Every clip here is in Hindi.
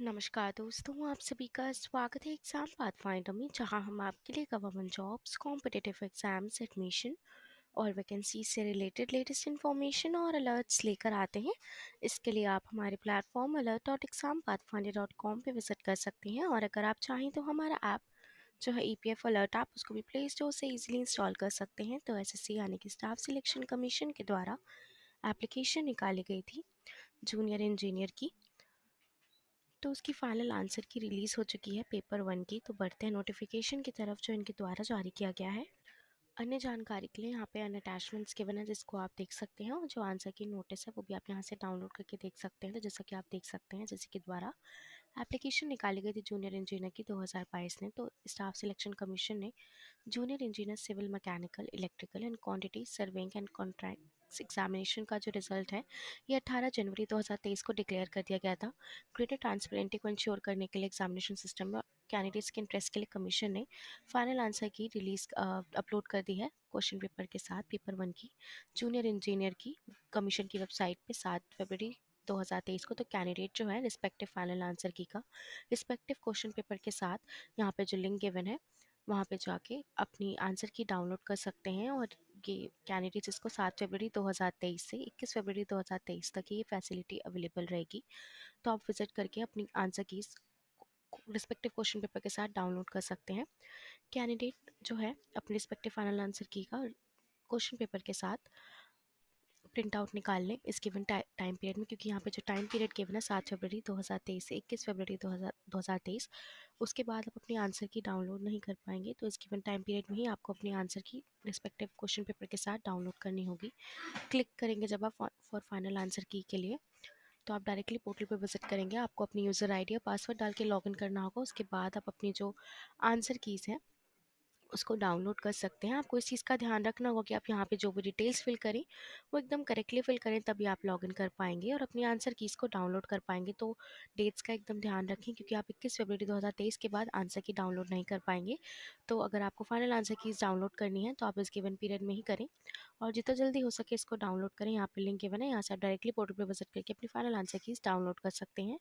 नमस्कार दोस्तों आप सभी का स्वागत है एग्ज़ाम पाथ फाइंडर में जहां हम आपके लिए government jobs competitive exams admission और वैकेंसी से रिलेटेड लेटेस्ट इन्फॉर्मेशन और अलर्ट्स लेकर आते हैं इसके लिए आप हमारे platform alert dot exam path finder dot com पर विज़िट कर सकते हैं और अगर आप चाहें तो हमारा ऐप जो है ई पी एफ अलर्ट आप उसको भी प्ले स्टोर से ईजिली इंस्टॉल कर सकते हैं तो एस एस सी यानी कि स्टाफ सिलेक्शन कमीशन के द्वारा एप्लीकेशन निकाली गई थी जूनियर इंजीनियर की तो उसकी फाइनल आंसर की रिलीज़ हो चुकी है पेपर वन की तो बढ़ते हैं नोटिफिकेशन की तरफ जो इनके द्वारा जारी किया गया है अन्य जानकारी के लिए यहाँ पे अन अटैचमेंट्स के बना जिसको आप देख सकते हैं और जो आंसर की नोटिस है वो भी आप यहाँ से डाउनलोड करके देख सकते हैं तो जैसा कि आप देख सकते हैं जैसे कि द्वारा एप्लीकेशन निकाली गई थी जूनियर इंजीनियर की 2022 तो ने तो स्टाफ सिलेक्शन कमीशन ने junior engineer civil mechanical electrical and quantity surveying and contract examination का जो रिजल्ट है ये 18 जनवरी 2023 को डिक्लेयर कर दिया गया था ग्रेटर ट्रांसपेरेंटी को इंश्योर करने के लिए एग्जामिनेशन सिस्टम में कैंडिडेट्स के इंटरेस्ट के लिए कमीशन ने फाइनल आंसर की रिलीज अपलोड कर दी है क्वेश्चन पेपर के साथ पेपर वन की जूनियर इंजीनियर की कमीशन की वेबसाइट पर सात फरवरी 2023 को तो कैंडिडेट जो है रिस्पेक्टिव फाइनल आंसर की का रिस्पेक्टिव क्वेश्चन पेपर के साथ यहाँ पे जो लिंक गिवन है वहाँ पे जाके अपनी आंसर की डाउनलोड कर सकते हैं और ये कैंडिडेट्स इसको सात फरवरी 2023 से 21 फरवरी 2023 तक ये फैसिलिटी अवेलेबल रहेगी तो आप विज़िट करके अपनी answer keys respective question paper के साथ डाउनलोड कर सकते हैं कैंडिडेट जो है अपने रिस्पेक्टिव फाइनल आंसर की का क्वेश्चन पेपर के साथ प्रिंट आउट निकाल लें इस गिवन टाइम पीरियड में क्योंकि यहाँ पे जो टाइम पीरियड केवल है सात फरवरी 2023 से इक्कीस फरवरी 2023 उसके बाद आप अपने आंसर की डाउनलोड नहीं कर पाएंगे तो इस गिवन टाइम पीरियड में ही आपको अपने आंसर की रिस्पेक्टिव क्वेश्चन पेपर के साथ डाउनलोड करनी होगी क्लिक करेंगे जब आप फॉर फाइनल आंसर की के लिए तो आप डायरेक्टली पोर्टल पर विजिट करेंगे आपको अपनी यूज़र आई और पासवर्ड डाल के लॉग करना होगा उसके बाद आप अपनी जो आंसर कीज़ हैं उसको डाउनलोड कर सकते हैं आपको इस चीज़ का ध्यान रखना होगा कि आप यहाँ पे जो भी डिटेल्स फिल करें वो एकदम करेक्टली फिल करें तभी आप लॉगिन कर पाएंगे और अपनी आंसर कीज़ को डाउनलोड कर पाएंगे तो डेट्स का एकदम ध्यान रखें क्योंकि आप इक्कीस फरवरी 2023 के बाद आंसर की डाउनलोड नहीं कर पाएंगे तो अगर आपको फाइनल आंसर कीज़ डाउनलोड करनी है तो आप इस गिवन पीरियड में ही करें और जितना जल्दी हो सके इसको डाउनलोड करें यहाँ पर लिंक गिवन है यहाँ से आप डायरेक्टली पोर्टल पर विजिट करके अपनी फाइनल आंसर कीज़ डाउनलोड कर सकते हैं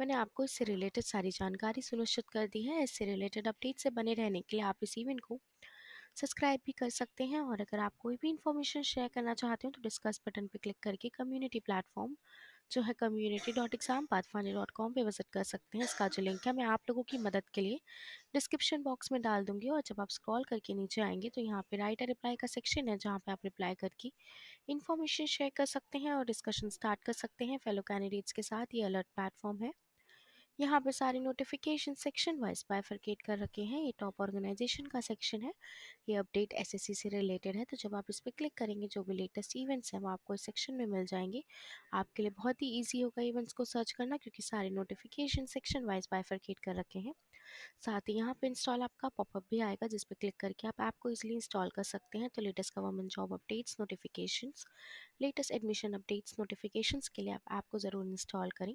मैंने आपको इससे रिलेटेड सारी जानकारी सुनिश्चित कर दी है इससे रिलेटेड अपडेट से बने रहने के लिए आप इस इवेंट को सब्सक्राइब भी कर सकते हैं और अगर आप कोई भी इन्फॉर्मेशन शेयर करना चाहते हो तो डिस्कस बटन पर क्लिक करके कम्युनिटी प्लेटफॉर्म जो है community dot exam pathfinder dot com पर विजिट कर सकते हैं इसका जो लिंक है मैं आप लोगों की मदद के लिए डिस्क्रिप्शन बॉक्स में डाल दूंगी और जब आप स्क्रॉल करके नीचे आएंगे तो यहाँ पे राइट रिप्लाई का सेक्शन है जहाँ पे आप रिप्लाई करके इन्फॉर्मेशन शेयर कर सकते हैं और डिस्कशन स्टार्ट कर सकते हैं फेलो कैंडिडेट्स के साथ ये अलर्ट प्लेटफॉर्म है यहाँ पे सारे नोटिफिकेशन सेक्शन वाइज बाइफर्केट कर रखे हैं ये टॉप ऑर्गेनाइजेशन का सेक्शन है ये अपडेट एसएससी से रिलेटेड है तो जब आप इस पर क्लिक करेंगे जो भी लेटेस्ट इवेंट्स हैं वो आपको इस सेक्शन में मिल जाएंगे आपके लिए बहुत ही ईजी होगा इवेंट्स को सर्च करना क्योंकि सारे नोटिफिकेशन सेक्शन वाइज बाइफर्केट कर रखे हैं साथ ही यहाँ पर इंस्टॉल आपका पॉपअप भी आएगा जिस पर क्लिक करके आप ऐप को ईजिली इंस्टॉल कर सकते हैं तो latest government job updates notification latest admission updates notification के लिए आप ऐप को ज़रूर इंस्टॉल करें